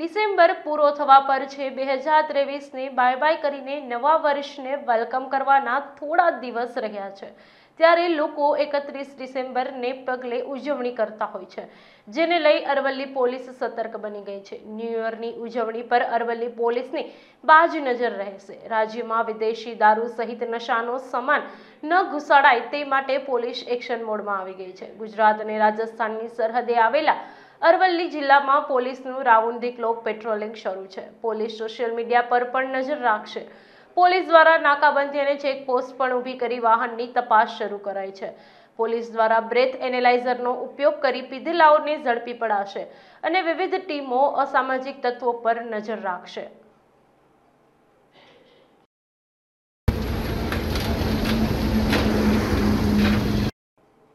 December પૂરો થવા પર છે બે હજાર ત્રેવીસને બાય બાય કરીને નવા વર્ષને વેલકમ કરવાના થોડા દિવસ રહ્યા છે ત્યારે લોકો એકત્રીસ ડિસેમ્બરને પગલે ઉજવણી કરતા હોય છે જેને લઈ અરવલ્લી પોલીસ સતર્ક બની ગઈ છે ન્યૂ યરની ઉજવણી પર અરવલ્લી પોલીસની બાજ નજર રહેશે રાજ્યમાં વિદેશી દારૂ સહિત નશાનો સમાન ન ઘુસાડાય તે માટે પોલીસ એક્શન મોડમાં આવી ગઈ છે ગુજરાત અને રાજસ્થાનની સરહદે આવેલા અરવલ્લી જિલ્લામાં પોલીસનું રાઉન્ડ ધી ક્લોક પેટ્રોલિંગ શરૂ છે પોલીસ સોશિયલ મીડિયા પર પણ નજર રાખશે પોલીસ દ્વારા નાકાબંધી અને ચેકપોસ્ટ પણ ઊભી કરી વાહનની તપાસ શરૂ કરાઈ છે પોલીસ દ્વારા બ્રેથ એનેલાઇઝરનો ઉપયોગ કરી પીધેલાઓને ઝડપી પડાશે અને વિવિધ ટીમો અસામાજિક તત્વો પર નજર રાખશે